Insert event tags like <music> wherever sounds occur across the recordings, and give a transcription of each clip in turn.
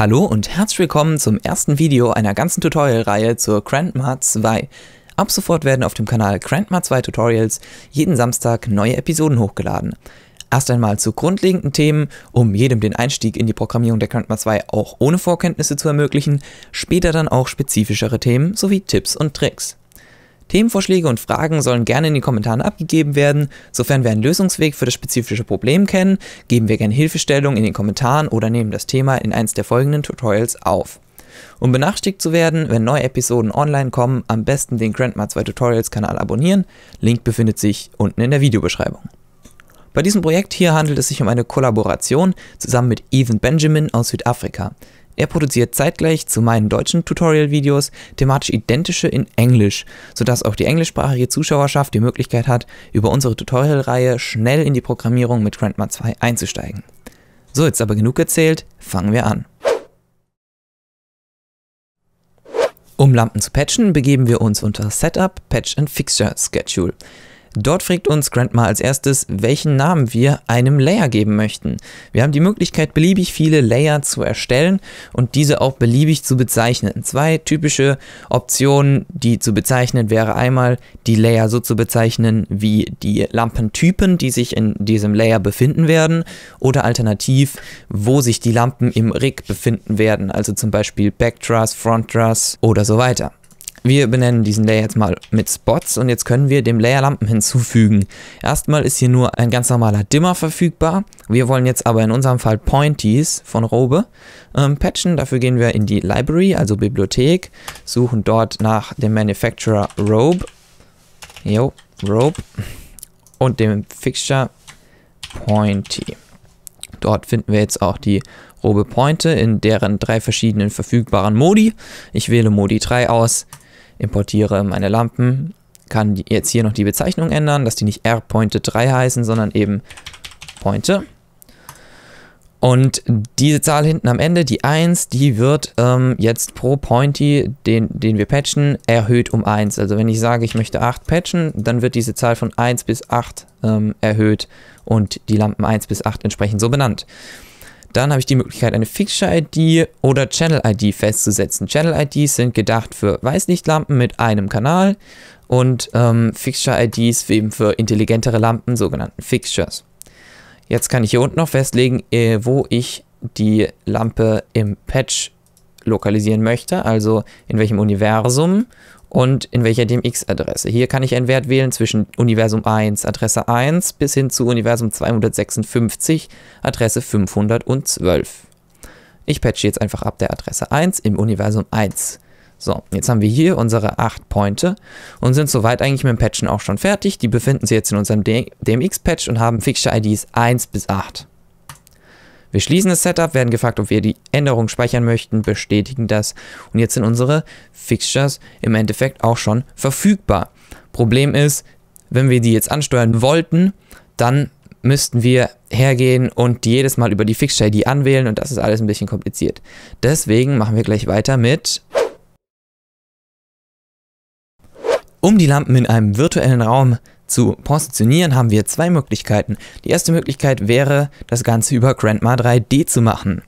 Hallo und herzlich willkommen zum ersten Video einer ganzen Tutorial-Reihe zur Grandma 2. Ab sofort werden auf dem Kanal Grandma 2 Tutorials jeden Samstag neue Episoden hochgeladen. Erst einmal zu grundlegenden Themen, um jedem den Einstieg in die Programmierung der Grandma 2 auch ohne Vorkenntnisse zu ermöglichen, später dann auch spezifischere Themen sowie Tipps und Tricks. Themenvorschläge und Fragen sollen gerne in den Kommentaren abgegeben werden. Sofern wir einen Lösungsweg für das spezifische Problem kennen, geben wir gerne Hilfestellung in den Kommentaren oder nehmen das Thema in eins der folgenden Tutorials auf. Um benachrichtigt zu werden, wenn neue Episoden online kommen, am besten den Grandma 2 Tutorials Kanal abonnieren. Link befindet sich unten in der Videobeschreibung. Bei diesem Projekt hier handelt es sich um eine Kollaboration zusammen mit Ethan Benjamin aus Südafrika. Er produziert zeitgleich zu meinen deutschen Tutorial-Videos thematisch identische in Englisch, sodass auch die englischsprachige Zuschauerschaft die Möglichkeit hat, über unsere Tutorial-Reihe schnell in die Programmierung mit Grandma 2 einzusteigen. So, jetzt aber genug erzählt, fangen wir an. Um Lampen zu patchen, begeben wir uns unter Setup, Patch and Fixture Schedule. Dort fragt uns Grandma als erstes, welchen Namen wir einem Layer geben möchten. Wir haben die Möglichkeit, beliebig viele Layer zu erstellen und diese auch beliebig zu bezeichnen. Zwei typische Optionen, die zu bezeichnen wäre einmal, die Layer so zu bezeichnen wie die Lampentypen, die sich in diesem Layer befinden werden oder alternativ, wo sich die Lampen im Rig befinden werden, also zum Beispiel Backdruss, Frontdruss oder so weiter. Wir benennen diesen Layer jetzt mal mit Spots und jetzt können wir dem Layer Lampen hinzufügen. Erstmal ist hier nur ein ganz normaler Dimmer verfügbar. Wir wollen jetzt aber in unserem Fall Pointies von Robe ähm, patchen. Dafür gehen wir in die Library, also Bibliothek, suchen dort nach dem Manufacturer Robe. Jo, Robe. Und dem Fixture Pointy. Dort finden wir jetzt auch die Robe Pointe in deren drei verschiedenen verfügbaren Modi. Ich wähle Modi 3 aus, importiere meine Lampen, kann jetzt hier noch die Bezeichnung ändern, dass die nicht R-Pointe 3 heißen, sondern eben Pointe. Und diese Zahl hinten am Ende, die 1, die wird ähm, jetzt pro Pointy, den, den wir patchen, erhöht um 1. Also wenn ich sage, ich möchte 8 patchen, dann wird diese Zahl von 1 bis 8 ähm, erhöht und die Lampen 1 bis 8 entsprechend so benannt. Dann habe ich die Möglichkeit, eine Fixture-ID oder Channel-ID festzusetzen. Channel-IDs sind gedacht für Weißlichtlampen mit einem Kanal und ähm, Fixture-IDs eben für intelligentere Lampen, sogenannten Fixtures. Jetzt kann ich hier unten noch festlegen, äh, wo ich die Lampe im Patch lokalisieren möchte, also in welchem Universum und in welcher DMX-Adresse. Hier kann ich einen Wert wählen zwischen Universum 1, Adresse 1 bis hin zu Universum 256, Adresse 512. Ich patche jetzt einfach ab der Adresse 1 im Universum 1. So, jetzt haben wir hier unsere 8 Pointe und sind soweit eigentlich mit dem Patchen auch schon fertig. Die befinden sich jetzt in unserem DMX-Patch und haben Fixture-IDs 1 bis 8. Wir schließen das Setup, werden gefragt, ob wir die Änderung speichern möchten, bestätigen das und jetzt sind unsere Fixtures im Endeffekt auch schon verfügbar. Problem ist, wenn wir die jetzt ansteuern wollten, dann müssten wir hergehen und jedes Mal über die Fixture-ID anwählen und das ist alles ein bisschen kompliziert. Deswegen machen wir gleich weiter mit um die Lampen in einem virtuellen Raum zu positionieren, haben wir zwei Möglichkeiten. Die erste Möglichkeit wäre, das Ganze über Grandma 3D zu machen.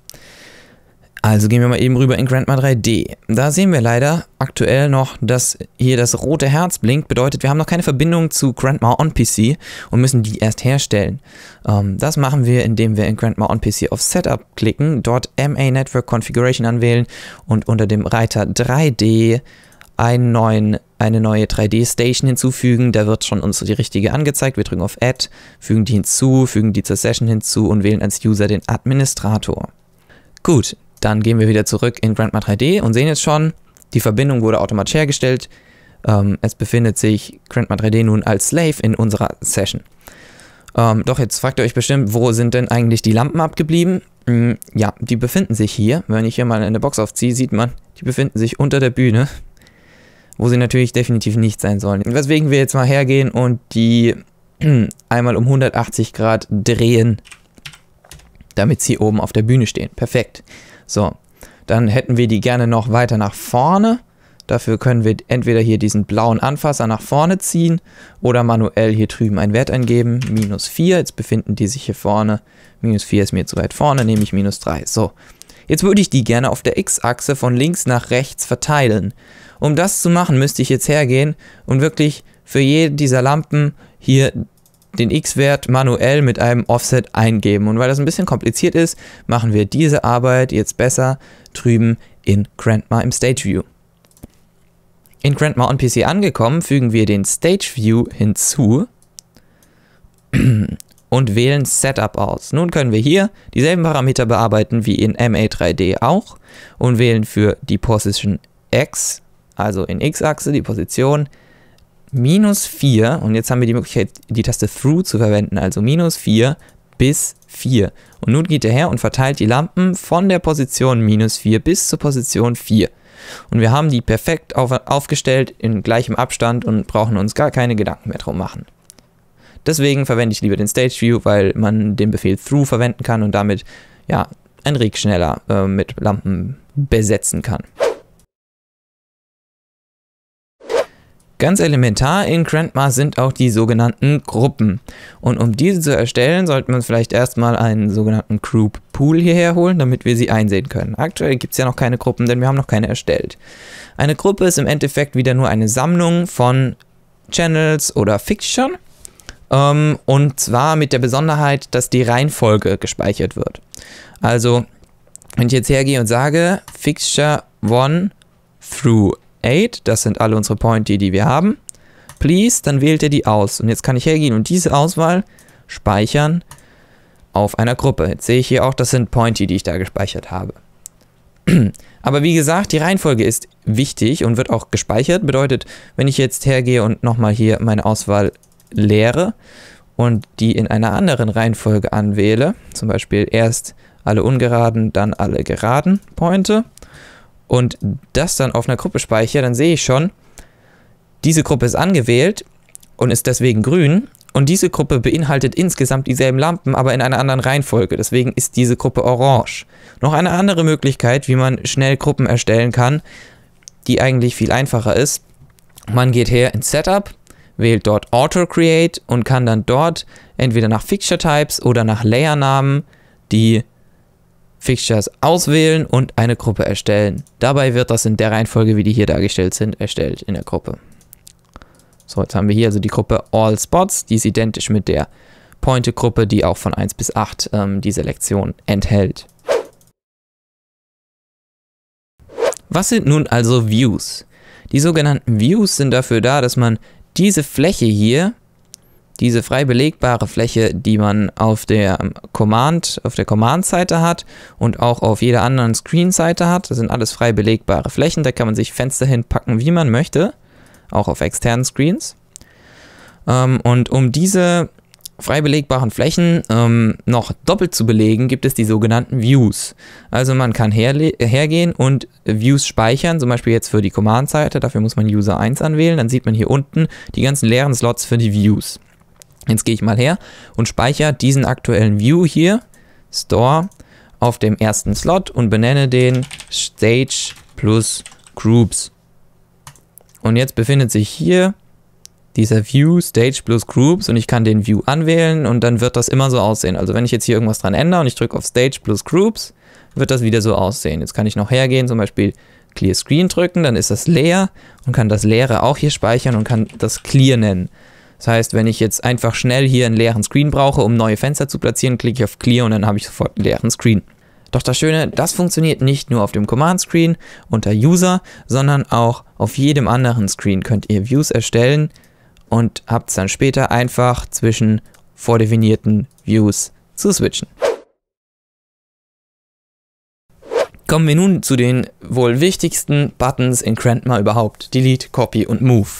Also gehen wir mal eben rüber in Grandma 3D. Da sehen wir leider aktuell noch, dass hier das rote Herz blinkt. Bedeutet, wir haben noch keine Verbindung zu Grandma on PC und müssen die erst herstellen. Ähm, das machen wir, indem wir in Grandma on PC auf Setup klicken, dort MA Network Configuration anwählen und unter dem Reiter 3D einen neuen, eine neue 3D-Station hinzufügen. Da wird schon uns die richtige angezeigt. Wir drücken auf Add, fügen die hinzu, fügen die zur Session hinzu und wählen als User den Administrator. Gut, dann gehen wir wieder zurück in Grandma 3D und sehen jetzt schon, die Verbindung wurde automatisch hergestellt. Ähm, es befindet sich Grandma 3D nun als Slave in unserer Session. Ähm, doch jetzt fragt ihr euch bestimmt, wo sind denn eigentlich die Lampen abgeblieben? Hm, ja, die befinden sich hier. Wenn ich hier mal eine Box aufziehe, sieht man, die befinden sich unter der Bühne wo sie natürlich definitiv nicht sein sollen. Weswegen wir jetzt mal hergehen und die <clears throat> einmal um 180 Grad drehen, damit sie oben auf der Bühne stehen. Perfekt. So, dann hätten wir die gerne noch weiter nach vorne. Dafür können wir entweder hier diesen blauen Anfasser nach vorne ziehen oder manuell hier drüben einen Wert eingeben. Minus 4, jetzt befinden die sich hier vorne. Minus 4 ist mir zu weit vorne, nehme ich minus 3. So, jetzt würde ich die gerne auf der x-Achse von links nach rechts verteilen. Um das zu machen, müsste ich jetzt hergehen und wirklich für jede dieser Lampen hier den x-Wert manuell mit einem Offset eingeben. Und weil das ein bisschen kompliziert ist, machen wir diese Arbeit jetzt besser drüben in Grandma im Stage View. In Grandma on PC angekommen, fügen wir den Stage View hinzu <clears throat> und wählen Setup aus. Nun können wir hier dieselben Parameter bearbeiten wie in MA3D auch und wählen für die Position X also in x-Achse die Position minus 4 und jetzt haben wir die Möglichkeit, die Taste through zu verwenden, also minus 4 bis 4. Und nun geht er her und verteilt die Lampen von der Position minus 4 bis zur Position 4. Und wir haben die perfekt auf, aufgestellt in gleichem Abstand und brauchen uns gar keine Gedanken mehr drum machen. Deswegen verwende ich lieber den Stage View, weil man den Befehl through verwenden kann und damit ja, ein Rig schneller äh, mit Lampen besetzen kann. Ganz elementar in Grandma sind auch die sogenannten Gruppen. Und um diese zu erstellen, sollten wir uns vielleicht erstmal einen sogenannten Group Pool hierher holen, damit wir sie einsehen können. Aktuell gibt es ja noch keine Gruppen, denn wir haben noch keine erstellt. Eine Gruppe ist im Endeffekt wieder nur eine Sammlung von Channels oder Fiction. Ähm, und zwar mit der Besonderheit, dass die Reihenfolge gespeichert wird. Also, wenn ich jetzt hergehe und sage, Fixture 1 through 8, das sind alle unsere Pointy, die wir haben. Please, dann wählt er die aus. Und jetzt kann ich hergehen und diese Auswahl speichern auf einer Gruppe. Jetzt sehe ich hier auch, das sind Pointy, die ich da gespeichert habe. <clears throat> Aber wie gesagt, die Reihenfolge ist wichtig und wird auch gespeichert. Bedeutet, wenn ich jetzt hergehe und nochmal hier meine Auswahl leere und die in einer anderen Reihenfolge anwähle, zum Beispiel erst alle ungeraden, dann alle geraden Pointe, und das dann auf einer Gruppe speichere, dann sehe ich schon, diese Gruppe ist angewählt und ist deswegen grün. Und diese Gruppe beinhaltet insgesamt dieselben Lampen, aber in einer anderen Reihenfolge. Deswegen ist diese Gruppe orange. Noch eine andere Möglichkeit, wie man schnell Gruppen erstellen kann, die eigentlich viel einfacher ist. Man geht her in Setup, wählt dort Auto Create und kann dann dort entweder nach Fixture Types oder nach Layernamen die Fixtures auswählen und eine Gruppe erstellen. Dabei wird das in der Reihenfolge, wie die hier dargestellt sind, erstellt in der Gruppe. So, jetzt haben wir hier also die Gruppe All Spots, die ist identisch mit der Pointe-Gruppe, die auch von 1 bis 8 ähm, die Selektion enthält. Was sind nun also Views? Die sogenannten Views sind dafür da, dass man diese Fläche hier diese frei belegbare Fläche, die man auf der Command, auf der Command-Seite hat und auch auf jeder anderen Screen-Seite hat. Das sind alles frei belegbare Flächen, da kann man sich Fenster hinpacken, wie man möchte, auch auf externen Screens. Ähm, und um diese frei belegbaren Flächen ähm, noch doppelt zu belegen, gibt es die sogenannten Views. Also man kann hergehen und Views speichern, zum Beispiel jetzt für die Command-Seite, dafür muss man User 1 anwählen, dann sieht man hier unten die ganzen leeren Slots für die Views. Jetzt gehe ich mal her und speichere diesen aktuellen View hier, Store, auf dem ersten Slot und benenne den Stage plus Groups. Und jetzt befindet sich hier dieser View Stage plus Groups und ich kann den View anwählen und dann wird das immer so aussehen. Also wenn ich jetzt hier irgendwas dran ändere und ich drücke auf Stage plus Groups, wird das wieder so aussehen. Jetzt kann ich noch hergehen, zum Beispiel Clear Screen drücken, dann ist das leer und kann das leere auch hier speichern und kann das Clear nennen. Das heißt, wenn ich jetzt einfach schnell hier einen leeren Screen brauche, um neue Fenster zu platzieren, klicke ich auf Clear und dann habe ich sofort einen leeren Screen. Doch das Schöne, das funktioniert nicht nur auf dem Command Screen unter User, sondern auch auf jedem anderen Screen könnt ihr Views erstellen und habt es dann später einfach zwischen vordefinierten Views zu switchen. Kommen wir nun zu den wohl wichtigsten Buttons in Grandma überhaupt, Delete, Copy und Move.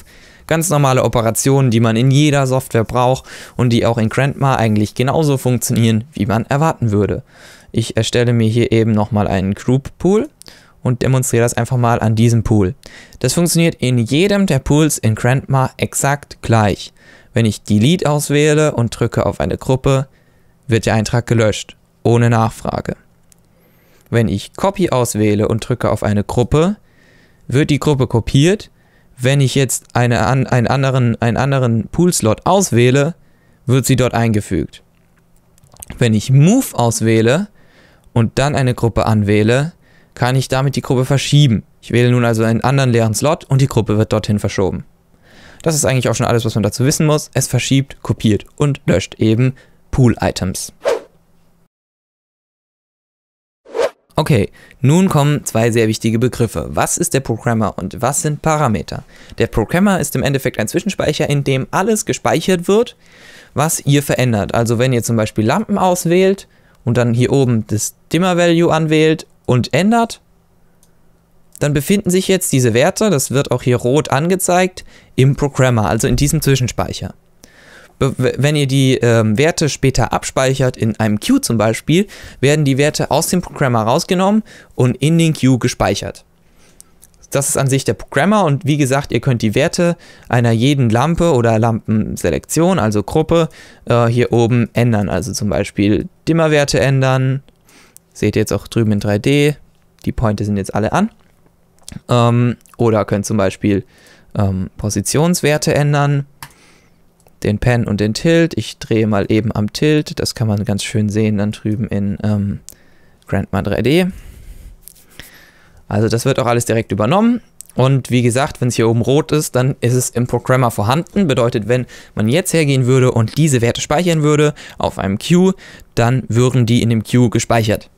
Ganz normale Operationen, die man in jeder Software braucht und die auch in Grandma eigentlich genauso funktionieren, wie man erwarten würde. Ich erstelle mir hier eben nochmal einen Group Pool und demonstriere das einfach mal an diesem Pool. Das funktioniert in jedem der Pools in Grandma exakt gleich. Wenn ich Delete auswähle und drücke auf eine Gruppe, wird der Eintrag gelöscht, ohne Nachfrage. Wenn ich Copy auswähle und drücke auf eine Gruppe, wird die Gruppe kopiert wenn ich jetzt eine, einen anderen, einen anderen Pool-Slot auswähle, wird sie dort eingefügt. Wenn ich Move auswähle und dann eine Gruppe anwähle, kann ich damit die Gruppe verschieben. Ich wähle nun also einen anderen leeren Slot und die Gruppe wird dorthin verschoben. Das ist eigentlich auch schon alles, was man dazu wissen muss. Es verschiebt, kopiert und löscht eben Pool-Items. Okay, nun kommen zwei sehr wichtige Begriffe. Was ist der Programmer und was sind Parameter? Der Programmer ist im Endeffekt ein Zwischenspeicher, in dem alles gespeichert wird, was ihr verändert. Also wenn ihr zum Beispiel Lampen auswählt und dann hier oben das Dimmer Value anwählt und ändert, dann befinden sich jetzt diese Werte, das wird auch hier rot angezeigt, im Programmer, also in diesem Zwischenspeicher wenn ihr die ähm, Werte später abspeichert, in einem Queue zum Beispiel, werden die Werte aus dem Programm herausgenommen und in den Queue gespeichert. Das ist an sich der Programmer und wie gesagt, ihr könnt die Werte einer jeden Lampe oder Lampenselektion, also Gruppe, äh, hier oben ändern. Also zum Beispiel Dimmerwerte ändern. Seht ihr jetzt auch drüben in 3D. Die Pointe sind jetzt alle an. Ähm, oder könnt zum Beispiel ähm, Positionswerte ändern den Pen und den Tilt. Ich drehe mal eben am Tilt. Das kann man ganz schön sehen dann drüben in ähm, Grandma 3D. Also das wird auch alles direkt übernommen. Und wie gesagt, wenn es hier oben rot ist, dann ist es im Programmer vorhanden. Bedeutet, wenn man jetzt hergehen würde und diese Werte speichern würde auf einem Queue, dann würden die in dem Queue gespeichert.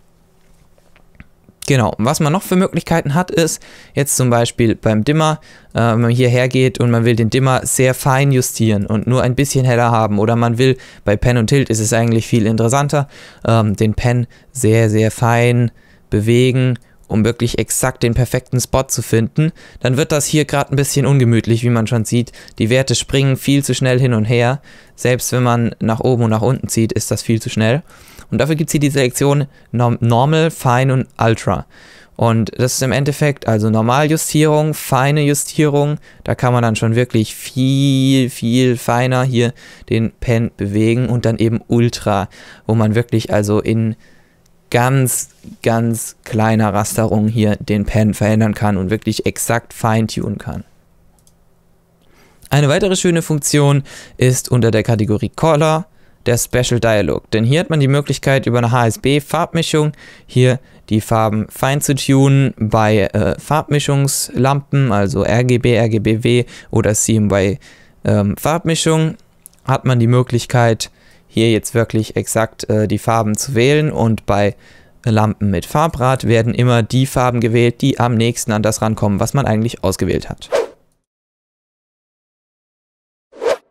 Genau, was man noch für Möglichkeiten hat, ist jetzt zum Beispiel beim Dimmer, äh, wenn man hierher geht und man will den Dimmer sehr fein justieren und nur ein bisschen heller haben oder man will, bei Pen und Tilt ist es eigentlich viel interessanter, ähm, den Pen sehr, sehr fein bewegen um wirklich exakt den perfekten Spot zu finden, dann wird das hier gerade ein bisschen ungemütlich, wie man schon sieht. Die Werte springen viel zu schnell hin und her. Selbst wenn man nach oben und nach unten zieht, ist das viel zu schnell. Und dafür gibt es hier die Selektion Normal, Fine und Ultra. Und das ist im Endeffekt also Normaljustierung, feine Justierung. Da kann man dann schon wirklich viel, viel feiner hier den Pen bewegen und dann eben Ultra, wo man wirklich also in ganz, ganz kleiner Rasterung hier den Pen verändern kann und wirklich exakt feintunen kann. Eine weitere schöne Funktion ist unter der Kategorie Color der Special Dialog. Denn hier hat man die Möglichkeit, über eine HSB-Farbmischung hier die Farben fein zu tunen bei äh, Farbmischungslampen, also RGB, RGBW oder CMY ähm, hat man die Möglichkeit, hier jetzt wirklich exakt äh, die Farben zu wählen und bei Lampen mit Farbrad werden immer die Farben gewählt, die am nächsten an das rankommen, was man eigentlich ausgewählt hat.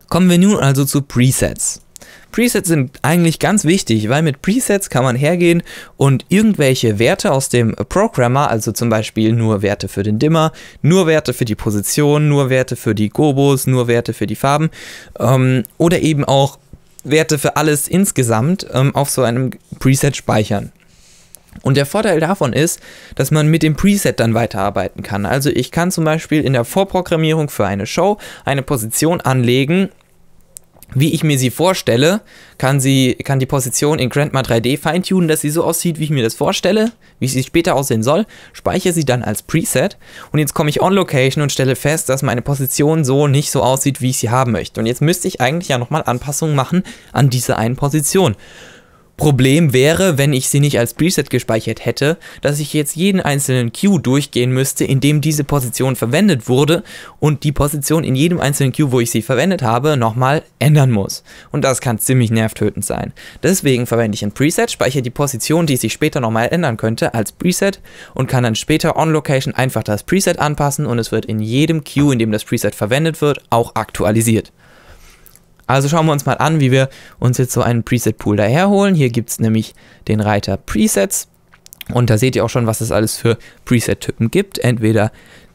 Kommen wir nun also zu Presets. Presets sind eigentlich ganz wichtig, weil mit Presets kann man hergehen und irgendwelche Werte aus dem Programmer, also zum Beispiel nur Werte für den Dimmer, nur Werte für die Position, nur Werte für die Gobos, nur Werte für die Farben ähm, oder eben auch Werte für alles insgesamt ähm, auf so einem Preset speichern. Und der Vorteil davon ist, dass man mit dem Preset dann weiterarbeiten kann. Also ich kann zum Beispiel in der Vorprogrammierung für eine Show eine Position anlegen wie ich mir sie vorstelle, kann sie, kann die Position in Grandma 3D feintunen, dass sie so aussieht, wie ich mir das vorstelle, wie sie später aussehen soll, speichere sie dann als Preset und jetzt komme ich on Location und stelle fest, dass meine Position so nicht so aussieht, wie ich sie haben möchte. Und jetzt müsste ich eigentlich ja nochmal Anpassungen machen an diese einen Position. Problem wäre, wenn ich sie nicht als Preset gespeichert hätte, dass ich jetzt jeden einzelnen Cue durchgehen müsste, in dem diese Position verwendet wurde und die Position in jedem einzelnen Cue, wo ich sie verwendet habe, nochmal ändern muss. Und das kann ziemlich nervtötend sein. Deswegen verwende ich ein Preset, speichere die Position, die sich später nochmal ändern könnte, als Preset und kann dann später on Location einfach das Preset anpassen und es wird in jedem Cue, in dem das Preset verwendet wird, auch aktualisiert. Also schauen wir uns mal an, wie wir uns jetzt so einen Preset-Pool daherholen. Hier gibt es nämlich den Reiter Presets und da seht ihr auch schon, was es alles für Preset-Typen gibt. Entweder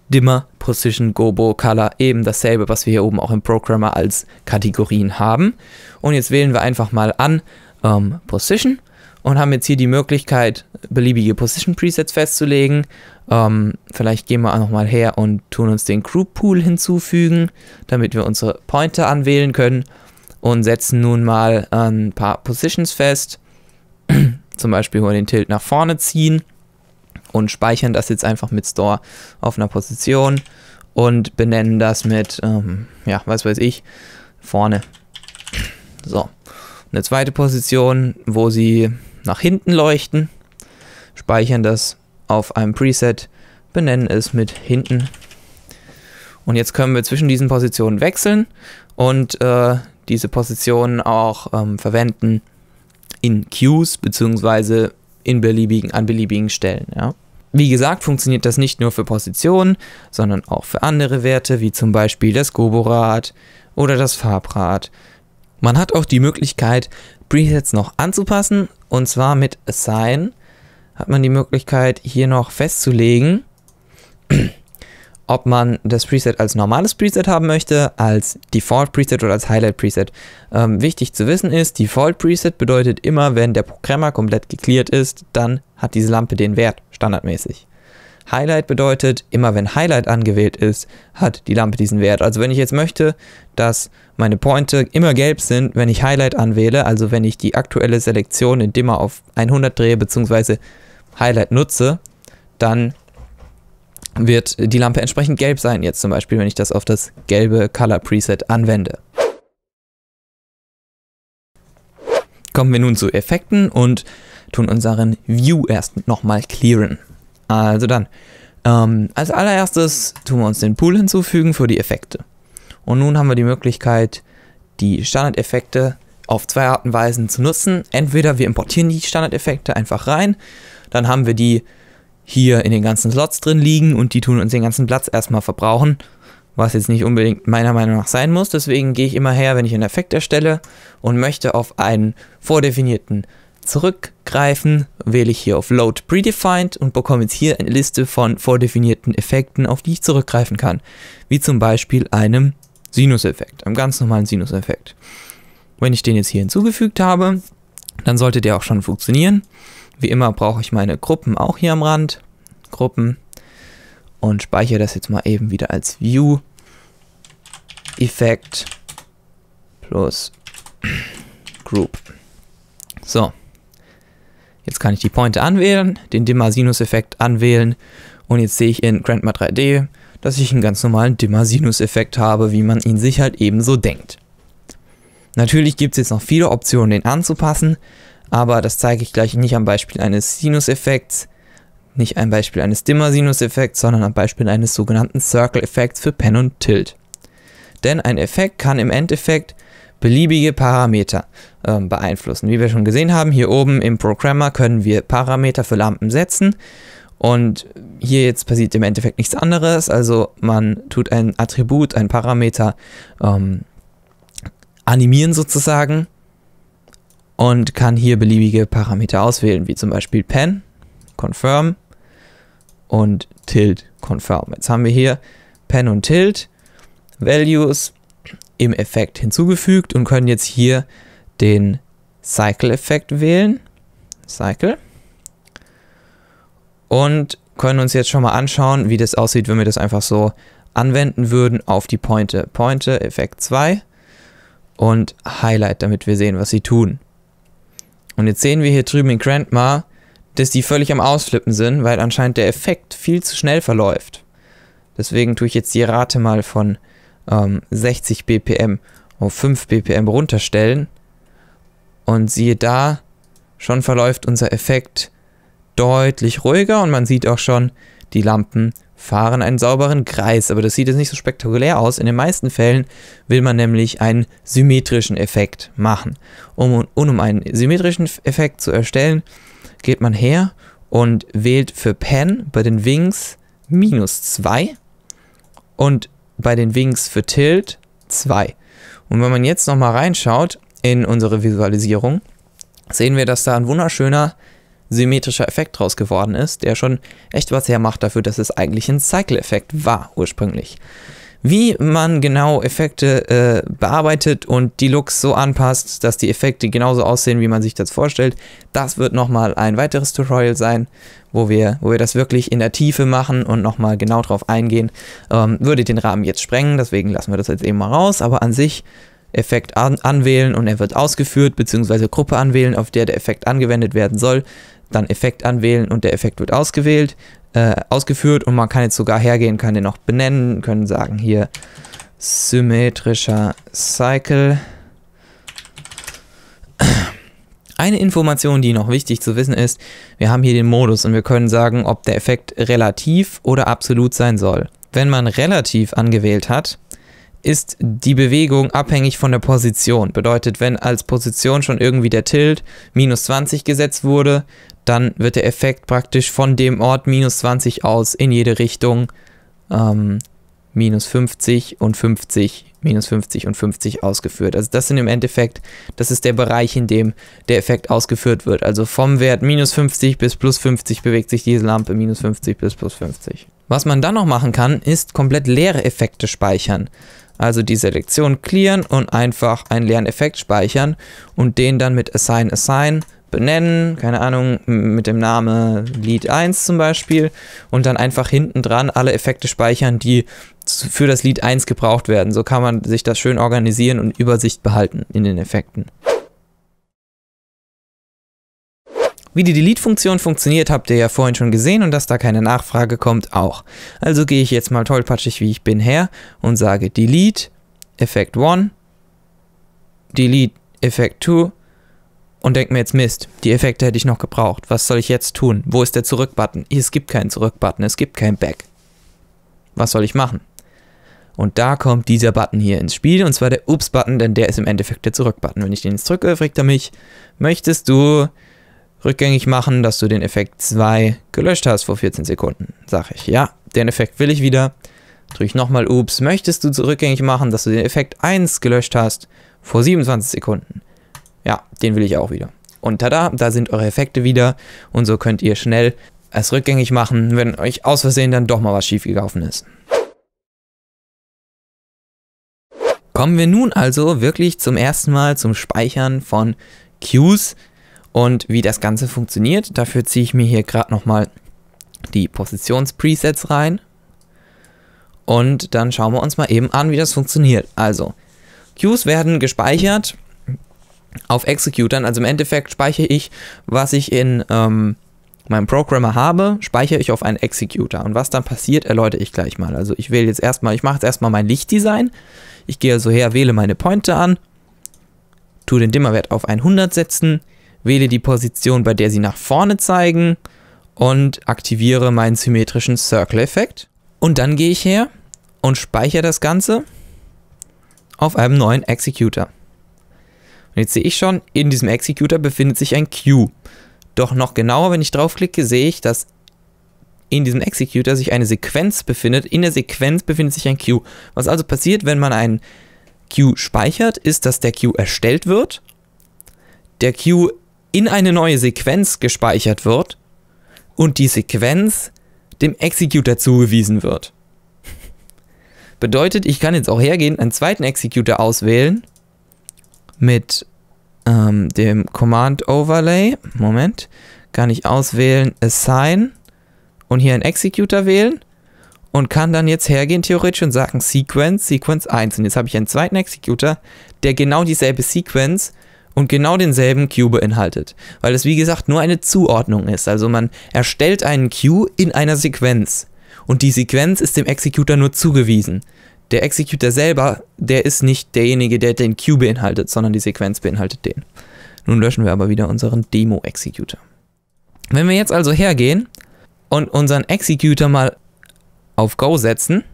Dimmer, Position, Gobo, Color, eben dasselbe, was wir hier oben auch im Programmer als Kategorien haben. Und jetzt wählen wir einfach mal an ähm, Position und haben jetzt hier die Möglichkeit, beliebige Position Presets festzulegen. Ähm, vielleicht gehen wir auch nochmal her und tun uns den Group Pool hinzufügen, damit wir unsere Pointer anwählen können und setzen nun mal ein paar Positions fest. <clears throat> Zum Beispiel wollen wir den Tilt nach vorne ziehen und speichern das jetzt einfach mit Store auf einer Position und benennen das mit, ähm, ja, was weiß ich, vorne. So. Eine zweite Position, wo sie nach hinten leuchten speichern das auf einem Preset, benennen es mit hinten. Und jetzt können wir zwischen diesen Positionen wechseln und äh, diese Positionen auch ähm, verwenden in Queues bzw. in beliebigen, an beliebigen Stellen. Ja. Wie gesagt, funktioniert das nicht nur für Positionen, sondern auch für andere Werte, wie zum Beispiel das Goborad oder das Farbrad. Man hat auch die Möglichkeit, Presets noch anzupassen, und zwar mit Assign hat man die Möglichkeit, hier noch festzulegen, ob man das Preset als normales Preset haben möchte, als Default Preset oder als Highlight Preset. Ähm, wichtig zu wissen ist, Default Preset bedeutet immer, wenn der Programmer komplett geklärt ist, dann hat diese Lampe den Wert, standardmäßig. Highlight bedeutet, immer wenn Highlight angewählt ist, hat die Lampe diesen Wert. Also wenn ich jetzt möchte, dass meine Pointe immer gelb sind, wenn ich Highlight anwähle, also wenn ich die aktuelle Selektion in Dimmer auf 100 drehe, beziehungsweise Highlight nutze, dann wird die Lampe entsprechend gelb sein. Jetzt zum Beispiel, wenn ich das auf das gelbe Color Preset anwende. Kommen wir nun zu Effekten und tun unseren View erst nochmal clearen. Also dann, ähm, als allererstes tun wir uns den Pool hinzufügen für die Effekte. Und nun haben wir die Möglichkeit, die Standardeffekte auf zwei Arten und Weisen zu nutzen. Entweder wir importieren die Standardeffekte einfach rein dann haben wir die hier in den ganzen Slots drin liegen und die tun uns den ganzen Platz erstmal verbrauchen, was jetzt nicht unbedingt meiner Meinung nach sein muss. Deswegen gehe ich immer her, wenn ich einen Effekt erstelle und möchte auf einen vordefinierten zurückgreifen, wähle ich hier auf Load Predefined und bekomme jetzt hier eine Liste von vordefinierten Effekten, auf die ich zurückgreifen kann. Wie zum Beispiel einem Sinuseffekt, einem ganz normalen Sinuseffekt. Wenn ich den jetzt hier hinzugefügt habe, dann sollte der auch schon funktionieren. Wie immer brauche ich meine Gruppen auch hier am Rand. Gruppen. Und speichere das jetzt mal eben wieder als View. Effekt plus Group. So. Jetzt kann ich die Pointe anwählen, den dimmer sinus effekt anwählen und jetzt sehe ich in Grandma 3D, dass ich einen ganz normalen dimmer sinus effekt habe, wie man ihn sich halt eben so denkt. Natürlich gibt es jetzt noch viele Optionen, den anzupassen, aber das zeige ich gleich nicht am Beispiel eines Sinuseffekts, nicht am Beispiel eines dimmer Sinuseffekts, sondern am Beispiel eines sogenannten Circle-Effekts für Pen und Tilt. Denn ein Effekt kann im Endeffekt beliebige Parameter äh, beeinflussen. Wie wir schon gesehen haben, hier oben im Programmer können wir Parameter für Lampen setzen und hier jetzt passiert im Endeffekt nichts anderes. Also man tut ein Attribut, ein Parameter ähm, animieren sozusagen und kann hier beliebige Parameter auswählen, wie zum Beispiel Pen, Confirm und Tilt, Confirm. Jetzt haben wir hier Pen und Tilt Values im Effekt hinzugefügt und können jetzt hier den Cycle-Effekt wählen. Cycle. Und können uns jetzt schon mal anschauen, wie das aussieht, wenn wir das einfach so anwenden würden auf die Pointe. Pointe, Effekt 2 und Highlight, damit wir sehen, was sie tun. Und jetzt sehen wir hier drüben in Grandma, dass die völlig am Ausflippen sind, weil anscheinend der Effekt viel zu schnell verläuft. Deswegen tue ich jetzt die Rate mal von ähm, 60 BPM auf 5 BPM runterstellen. Und siehe da, schon verläuft unser Effekt deutlich ruhiger und man sieht auch schon, die Lampen fahren einen sauberen Kreis, aber das sieht jetzt nicht so spektakulär aus. In den meisten Fällen will man nämlich einen symmetrischen Effekt machen. Um, und um einen symmetrischen Effekt zu erstellen, geht man her und wählt für Pen bei den Wings minus 2 und bei den Wings für Tilt 2. Und wenn man jetzt nochmal reinschaut in unsere Visualisierung, sehen wir, dass da ein wunderschöner symmetrischer Effekt draus geworden ist, der schon echt was hermacht dafür, dass es eigentlich ein Cycle-Effekt war ursprünglich. Wie man genau Effekte äh, bearbeitet und die Looks so anpasst, dass die Effekte genauso aussehen, wie man sich das vorstellt, das wird nochmal ein weiteres Tutorial sein, wo wir, wo wir das wirklich in der Tiefe machen und nochmal genau drauf eingehen. Ähm, würde den Rahmen jetzt sprengen, deswegen lassen wir das jetzt eben mal raus, aber an sich Effekt an anwählen und er wird ausgeführt, beziehungsweise Gruppe anwählen, auf der der Effekt angewendet werden soll dann Effekt anwählen und der Effekt wird ausgewählt, äh, ausgeführt und man kann jetzt sogar hergehen, kann den noch benennen, können sagen hier symmetrischer Cycle. Eine Information, die noch wichtig zu wissen ist, wir haben hier den Modus und wir können sagen, ob der Effekt relativ oder absolut sein soll. Wenn man relativ angewählt hat, ist die Bewegung abhängig von der Position. Bedeutet, wenn als Position schon irgendwie der Tilt minus 20 gesetzt wurde, dann wird der Effekt praktisch von dem Ort minus 20 aus in jede Richtung ähm, minus 50 und 50, minus 50 und 50 ausgeführt. Also das sind im Endeffekt, das ist der Bereich, in dem der Effekt ausgeführt wird. Also vom Wert minus 50 bis plus 50 bewegt sich diese Lampe minus 50 bis plus 50. Was man dann noch machen kann, ist komplett leere Effekte speichern also die Selektion clearen und einfach einen leeren Effekt speichern und den dann mit assign assign benennen, keine Ahnung, mit dem Namen Lied 1 zum Beispiel und dann einfach hinten dran alle Effekte speichern, die für das Lied 1 gebraucht werden. So kann man sich das schön organisieren und Übersicht behalten in den Effekten. Wie die Delete-Funktion funktioniert, habt ihr ja vorhin schon gesehen und dass da keine Nachfrage kommt auch. Also gehe ich jetzt mal tollpatschig, wie ich bin, her und sage Delete, Effect 1, Delete, Effect 2 und denke mir jetzt, Mist, die Effekte hätte ich noch gebraucht. Was soll ich jetzt tun? Wo ist der Zurück-Button? Es gibt keinen Zurück-Button, es gibt kein Back. Was soll ich machen? Und da kommt dieser Button hier ins Spiel, und zwar der Ups-Button, denn der ist im Endeffekt der Zurück-Button. Wenn ich den jetzt drücke, fragt er mich, möchtest du rückgängig machen, dass du den Effekt 2 gelöscht hast vor 14 Sekunden. Sag ich, ja, den Effekt will ich wieder. Drücke ich nochmal Ups, möchtest du rückgängig machen, dass du den Effekt 1 gelöscht hast vor 27 Sekunden. Ja, den will ich auch wieder. Und tada, da sind eure Effekte wieder und so könnt ihr schnell es rückgängig machen, wenn euch aus Versehen dann doch mal was schiefgelaufen ist. Kommen wir nun also wirklich zum ersten Mal zum Speichern von Cues, und wie das Ganze funktioniert. Dafür ziehe ich mir hier gerade nochmal die Positionspresets rein und dann schauen wir uns mal eben an, wie das funktioniert. Also, Queues werden gespeichert auf Executern, also im Endeffekt speichere ich, was ich in ähm, meinem Programmer habe, speichere ich auf einen Executor. Und was dann passiert, erläutere ich gleich mal. Also ich wähle jetzt erstmal, ich mache jetzt erstmal mein Lichtdesign. Ich gehe also her, wähle meine Pointe an, tue den Dimmerwert auf 100 setzen, wähle die Position, bei der sie nach vorne zeigen und aktiviere meinen symmetrischen Circle-Effekt. Und dann gehe ich her und speichere das Ganze auf einem neuen Executor. Und jetzt sehe ich schon, in diesem Executor befindet sich ein Queue. Doch noch genauer, wenn ich draufklicke, sehe ich, dass in diesem Executor sich eine Sequenz befindet. In der Sequenz befindet sich ein Queue. Was also passiert, wenn man einen Queue speichert, ist, dass der Queue erstellt wird. Der Queue in eine neue Sequenz gespeichert wird und die Sequenz dem Executor zugewiesen wird. Bedeutet, ich kann jetzt auch hergehen, einen zweiten Executor auswählen mit ähm, dem Command Overlay. Moment, kann ich auswählen Assign und hier einen Executor wählen und kann dann jetzt hergehen theoretisch und sagen Sequence, Sequence 1. Und jetzt habe ich einen zweiten Executor, der genau dieselbe Sequence und genau denselben Queue beinhaltet, weil es wie gesagt nur eine Zuordnung ist. Also man erstellt einen Queue in einer Sequenz und die Sequenz ist dem Executor nur zugewiesen. Der Executor selber, der ist nicht derjenige, der den Queue beinhaltet, sondern die Sequenz beinhaltet den. Nun löschen wir aber wieder unseren Demo-Executor. Wenn wir jetzt also hergehen und unseren Executor mal auf Go setzen,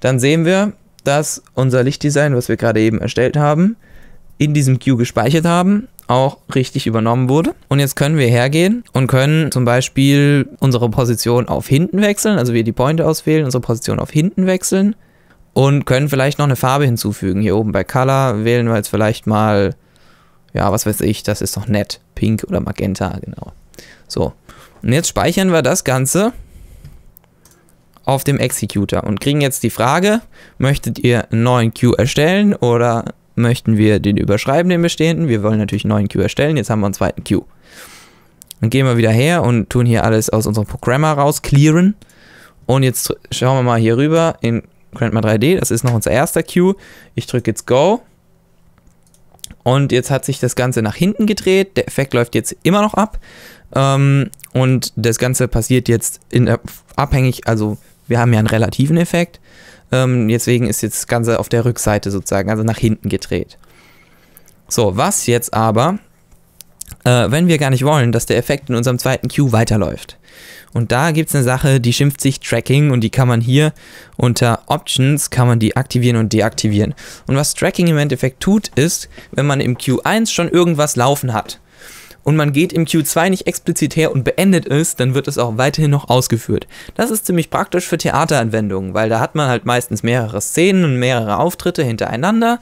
dann sehen wir, dass unser Lichtdesign, was wir gerade eben erstellt haben, in diesem Queue gespeichert haben, auch richtig übernommen wurde. Und jetzt können wir hergehen und können zum Beispiel unsere Position auf hinten wechseln, also wir die Pointe auswählen, unsere Position auf hinten wechseln und können vielleicht noch eine Farbe hinzufügen. Hier oben bei Color wählen wir jetzt vielleicht mal, ja, was weiß ich, das ist doch nett, Pink oder Magenta, genau. So, und jetzt speichern wir das Ganze auf dem Executor und kriegen jetzt die Frage, möchtet ihr einen neuen Queue erstellen oder möchten wir den überschreiben, den bestehenden. Wir wollen natürlich einen neuen Queue erstellen. Jetzt haben wir einen zweiten Queue. Dann gehen wir wieder her und tun hier alles aus unserem Programmer raus, clearen. Und jetzt schauen wir mal hier rüber in Grandma 3D. Das ist noch unser erster Queue. Ich drücke jetzt Go. Und jetzt hat sich das Ganze nach hinten gedreht. Der Effekt läuft jetzt immer noch ab. Ähm, und das Ganze passiert jetzt in, abhängig, also wir haben ja einen relativen Effekt. Ähm, deswegen ist jetzt das Ganze auf der Rückseite sozusagen, also nach hinten gedreht. So, was jetzt aber, äh, wenn wir gar nicht wollen, dass der Effekt in unserem zweiten Queue weiterläuft. Und da gibt es eine Sache, die schimpft sich Tracking und die kann man hier unter Options kann man die aktivieren und deaktivieren. Und was Tracking im Endeffekt tut, ist, wenn man im Q1 schon irgendwas laufen hat, und man geht im Q2 nicht explizit her und beendet es, dann wird es auch weiterhin noch ausgeführt. Das ist ziemlich praktisch für Theateranwendungen, weil da hat man halt meistens mehrere Szenen und mehrere Auftritte hintereinander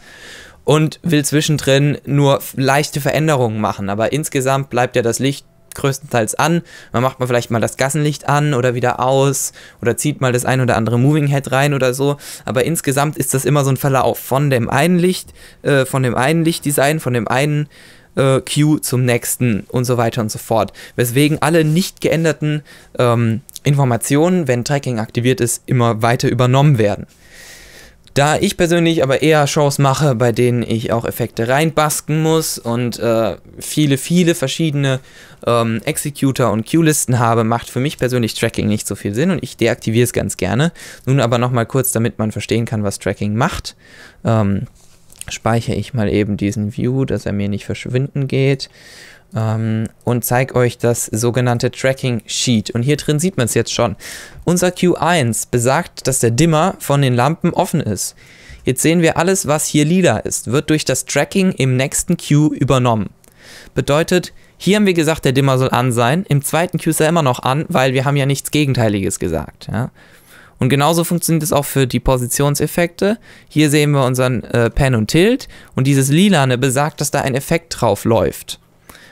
und will zwischendrin nur leichte Veränderungen machen, aber insgesamt bleibt ja das Licht größtenteils an. Man macht mal vielleicht mal das Gassenlicht an oder wieder aus oder zieht mal das ein oder andere Moving Head rein oder so. Aber insgesamt ist das immer so ein Verlauf von dem einen Licht, äh, von dem einen Lichtdesign, von dem einen äh, Queue zum nächsten und so weiter und so fort. Weswegen alle nicht geänderten ähm, Informationen, wenn Tracking aktiviert ist, immer weiter übernommen werden. Da ich persönlich aber eher Shows mache, bei denen ich auch Effekte reinbasken muss und äh, viele, viele verschiedene ähm, Executor und Queue-Listen habe, macht für mich persönlich Tracking nicht so viel Sinn und ich deaktiviere es ganz gerne. Nun aber nochmal kurz, damit man verstehen kann, was Tracking macht. Ähm, speichere ich mal eben diesen View, dass er mir nicht verschwinden geht ähm, und zeige euch das sogenannte Tracking Sheet. Und hier drin sieht man es jetzt schon. Unser Q1 besagt, dass der Dimmer von den Lampen offen ist. Jetzt sehen wir alles, was hier lila ist, wird durch das Tracking im nächsten Q übernommen. Bedeutet, hier haben wir gesagt, der Dimmer soll an sein, im zweiten Q ist er immer noch an, weil wir haben ja nichts Gegenteiliges gesagt. Ja? Und genauso funktioniert es auch für die Positionseffekte. Hier sehen wir unseren äh, Pen und Tilt und dieses Lilane besagt, dass da ein Effekt drauf läuft.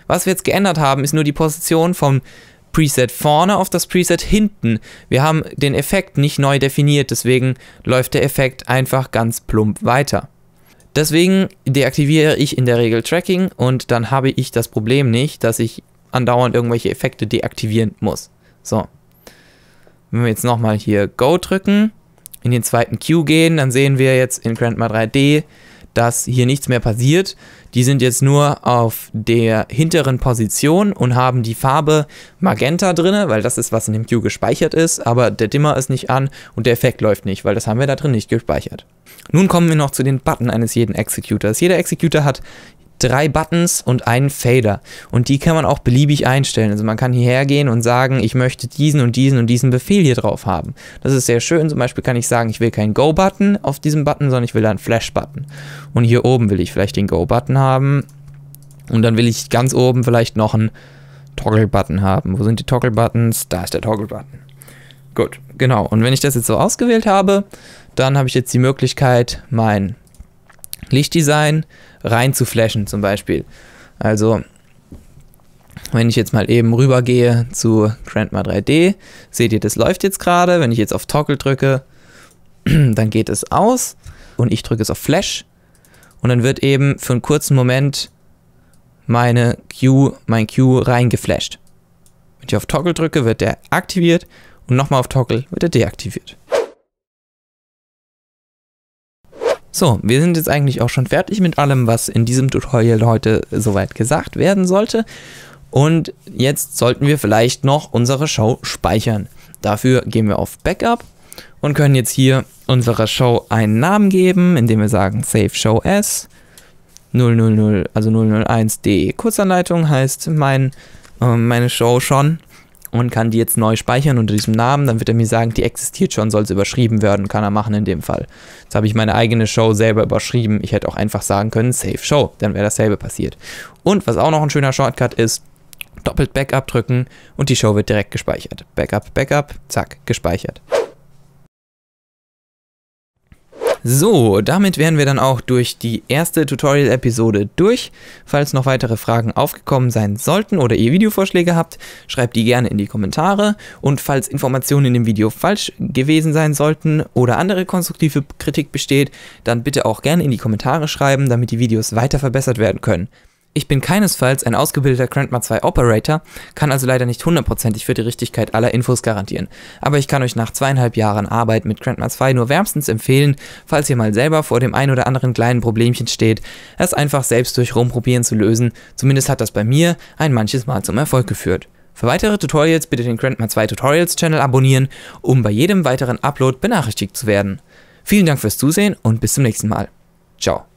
Was wir jetzt geändert haben, ist nur die Position vom Preset vorne auf das Preset hinten. Wir haben den Effekt nicht neu definiert, deswegen läuft der Effekt einfach ganz plump weiter. Deswegen deaktiviere ich in der Regel Tracking und dann habe ich das Problem nicht, dass ich andauernd irgendwelche Effekte deaktivieren muss. So. Wenn wir jetzt nochmal hier Go drücken, in den zweiten Queue gehen, dann sehen wir jetzt in Grandma 3D, dass hier nichts mehr passiert. Die sind jetzt nur auf der hinteren Position und haben die Farbe Magenta drin, weil das ist, was in dem Queue gespeichert ist, aber der Dimmer ist nicht an und der Effekt läuft nicht, weil das haben wir da drin nicht gespeichert. Nun kommen wir noch zu den Button eines jeden Executors. Jeder Executor hat drei Buttons und einen Fader. Und die kann man auch beliebig einstellen. Also man kann hierher gehen und sagen, ich möchte diesen und diesen und diesen Befehl hier drauf haben. Das ist sehr schön. Zum Beispiel kann ich sagen, ich will keinen Go-Button auf diesem Button, sondern ich will einen Flash-Button. Und hier oben will ich vielleicht den Go-Button haben. Und dann will ich ganz oben vielleicht noch einen Toggle-Button haben. Wo sind die Toggle-Buttons? Da ist der Toggle-Button. Gut, genau. Und wenn ich das jetzt so ausgewählt habe, dann habe ich jetzt die Möglichkeit, mein Lichtdesign rein zu flashen zum Beispiel. Also wenn ich jetzt mal eben rüber gehe zu Grandma 3D, seht ihr, das läuft jetzt gerade. Wenn ich jetzt auf Toggle drücke, <clears throat> dann geht es aus und ich drücke es auf Flash und dann wird eben für einen kurzen Moment meine Q, mein Q reingeflasht. Wenn ich auf Toggle drücke, wird der aktiviert und nochmal auf Toggle wird er deaktiviert. So, wir sind jetzt eigentlich auch schon fertig mit allem, was in diesem Tutorial heute soweit gesagt werden sollte. Und jetzt sollten wir vielleicht noch unsere Show speichern. Dafür gehen wir auf Backup und können jetzt hier unserer Show einen Namen geben, indem wir sagen Save Show S 000, also 001 DE Kurzanleitung heißt mein, äh, meine Show schon und kann die jetzt neu speichern unter diesem Namen. Dann wird er mir sagen, die existiert schon, soll es überschrieben werden, kann er machen in dem Fall. Jetzt habe ich meine eigene Show selber überschrieben. Ich hätte auch einfach sagen können, Save Show, dann wäre dasselbe passiert. Und was auch noch ein schöner Shortcut ist, doppelt Backup drücken und die Show wird direkt gespeichert. Backup, Backup, zack, gespeichert. So, damit wären wir dann auch durch die erste Tutorial-Episode durch. Falls noch weitere Fragen aufgekommen sein sollten oder ihr Videovorschläge habt, schreibt die gerne in die Kommentare. Und falls Informationen in dem Video falsch gewesen sein sollten oder andere konstruktive Kritik besteht, dann bitte auch gerne in die Kommentare schreiben, damit die Videos weiter verbessert werden können. Ich bin keinesfalls ein ausgebildeter Grandma 2 Operator, kann also leider nicht hundertprozentig für die Richtigkeit aller Infos garantieren. Aber ich kann euch nach zweieinhalb Jahren Arbeit mit Grandma 2 nur wärmstens empfehlen, falls ihr mal selber vor dem ein oder anderen kleinen Problemchen steht, es einfach selbst durch Rumprobieren zu lösen. Zumindest hat das bei mir ein manches Mal zum Erfolg geführt. Für weitere Tutorials bitte den Grandma 2 Tutorials Channel abonnieren, um bei jedem weiteren Upload benachrichtigt zu werden. Vielen Dank fürs Zusehen und bis zum nächsten Mal. Ciao.